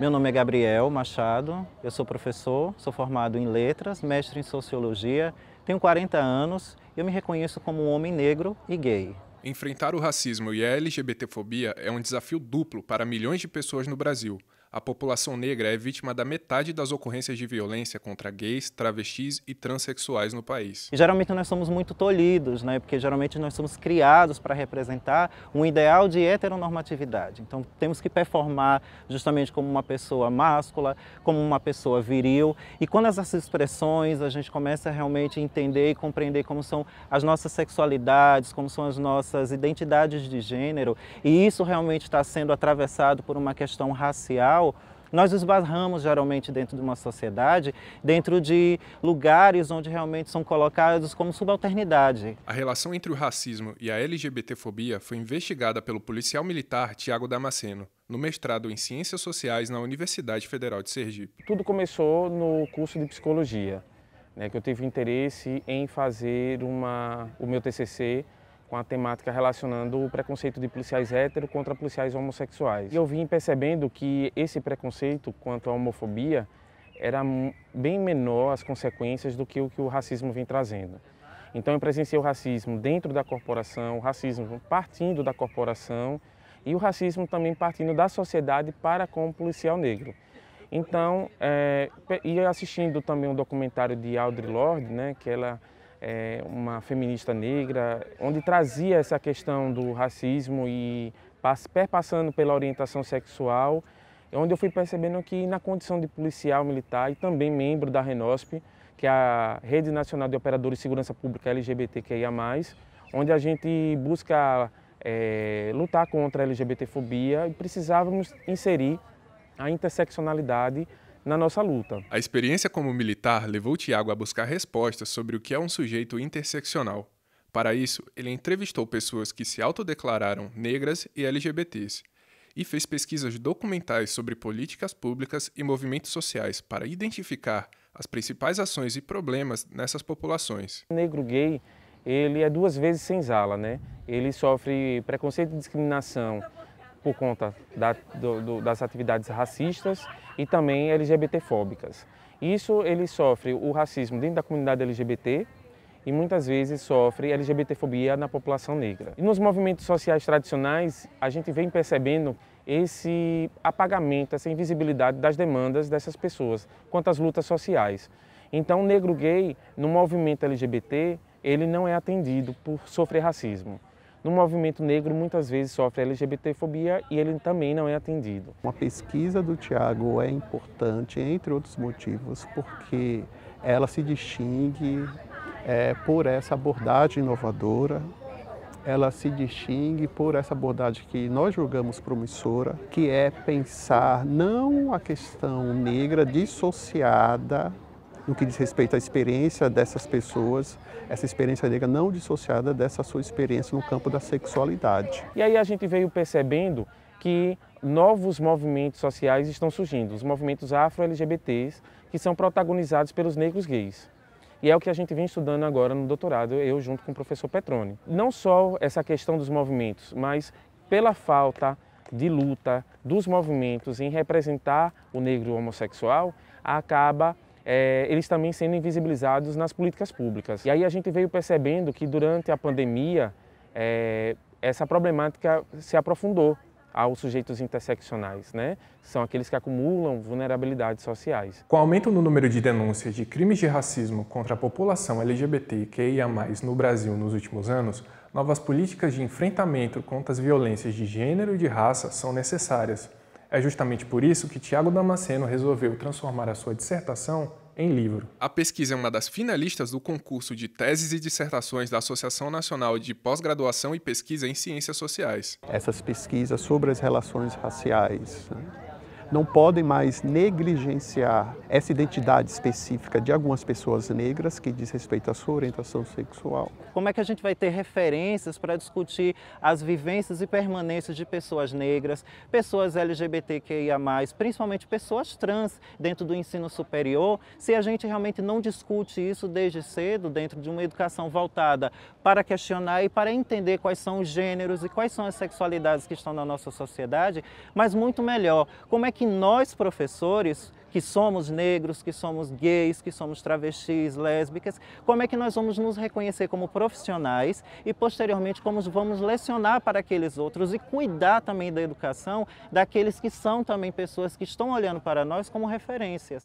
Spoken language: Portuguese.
Meu nome é Gabriel Machado, eu sou professor, sou formado em letras, mestre em sociologia, tenho 40 anos e eu me reconheço como um homem negro e gay. Enfrentar o racismo e a LGBTfobia é um desafio duplo para milhões de pessoas no Brasil a população negra é vítima da metade das ocorrências de violência contra gays, travestis e transexuais no país. E geralmente nós somos muito tolhidos, né? porque geralmente nós somos criados para representar um ideal de heteronormatividade. Então temos que performar justamente como uma pessoa máscula, como uma pessoa viril. E quando essas expressões a gente começa a realmente entender e compreender como são as nossas sexualidades, como são as nossas identidades de gênero, e isso realmente está sendo atravessado por uma questão racial, social, nós esbarramos barramos geralmente dentro de uma sociedade, dentro de lugares onde realmente são colocados como subalternidade. A relação entre o racismo e a LGBTfobia foi investigada pelo policial militar Tiago Damasceno, no mestrado em Ciências Sociais na Universidade Federal de Sergipe. Tudo começou no curso de psicologia, né, que eu tive interesse em fazer uma, o meu TCC com a temática relacionando o preconceito de policiais héteros contra policiais homossexuais. E eu vim percebendo que esse preconceito quanto à homofobia era bem menor as consequências do que o que o racismo vem trazendo. Então eu presenciei o racismo dentro da corporação, o racismo partindo da corporação e o racismo também partindo da sociedade para com o policial negro. Então, é, e assistindo também um documentário de Audre Lorde, né, que ela é, uma feminista negra, onde trazia essa questão do racismo e perpassando pela orientação sexual, onde eu fui percebendo que na condição de policial militar e também membro da RENOSP, que é a Rede Nacional de Operadores de Segurança Pública LGBTQIA+, onde a gente busca é, lutar contra a LGBTfobia e precisávamos inserir a interseccionalidade na nossa luta. A experiência como militar levou Tiago a buscar respostas sobre o que é um sujeito interseccional. Para isso, ele entrevistou pessoas que se autodeclararam negras e LGBTs e fez pesquisas documentais sobre políticas públicas e movimentos sociais para identificar as principais ações e problemas nessas populações. Negro gay, ele é duas vezes sala, né? Ele sofre preconceito e discriminação por conta da, do, do, das atividades racistas e também LGBTfóbicas. Isso ele sofre o racismo dentro da comunidade LGBT e muitas vezes sofre LGBTfobia na população negra. E nos movimentos sociais tradicionais, a gente vem percebendo esse apagamento, essa invisibilidade das demandas dessas pessoas quanto às lutas sociais. Então, o negro gay no movimento LGBT, ele não é atendido por sofrer racismo no movimento negro muitas vezes sofre LGBTfobia e ele também não é atendido. Uma pesquisa do Tiago é importante, entre outros motivos, porque ela se distingue é, por essa abordagem inovadora, ela se distingue por essa abordagem que nós julgamos promissora, que é pensar não a questão negra dissociada no que diz respeito à experiência dessas pessoas, essa experiência negra não dissociada dessa sua experiência no campo da sexualidade. E aí a gente veio percebendo que novos movimentos sociais estão surgindo, os movimentos afro-LGBTs, que são protagonizados pelos negros gays. E é o que a gente vem estudando agora no doutorado, eu junto com o professor Petrone. Não só essa questão dos movimentos, mas pela falta de luta dos movimentos em representar o negro homossexual, acaba é, eles também sendo invisibilizados nas políticas públicas. E aí a gente veio percebendo que durante a pandemia é, essa problemática se aprofundou aos sujeitos interseccionais, né? São aqueles que acumulam vulnerabilidades sociais. Com o aumento no número de denúncias de crimes de racismo contra a população LGBTQIA+ no Brasil nos últimos anos, novas políticas de enfrentamento contra as violências de gênero e de raça são necessárias. É justamente por isso que Tiago Damasceno resolveu transformar a sua dissertação em livro. A pesquisa é uma das finalistas do concurso de teses e dissertações da Associação Nacional de Pós-Graduação e Pesquisa em Ciências Sociais. Essas pesquisas sobre as relações raciais, né? não podem mais negligenciar essa identidade específica de algumas pessoas negras que diz respeito à sua orientação sexual. Como é que a gente vai ter referências para discutir as vivências e permanências de pessoas negras, pessoas LGBTQIA, principalmente pessoas trans dentro do ensino superior, se a gente realmente não discute isso desde cedo dentro de uma educação voltada para questionar e para entender quais são os gêneros e quais são as sexualidades que estão na nossa sociedade, mas muito melhor, como é que que nós, professores, que somos negros, que somos gays, que somos travestis, lésbicas, como é que nós vamos nos reconhecer como profissionais e, posteriormente, como vamos lecionar para aqueles outros e cuidar também da educação daqueles que são também pessoas que estão olhando para nós como referências.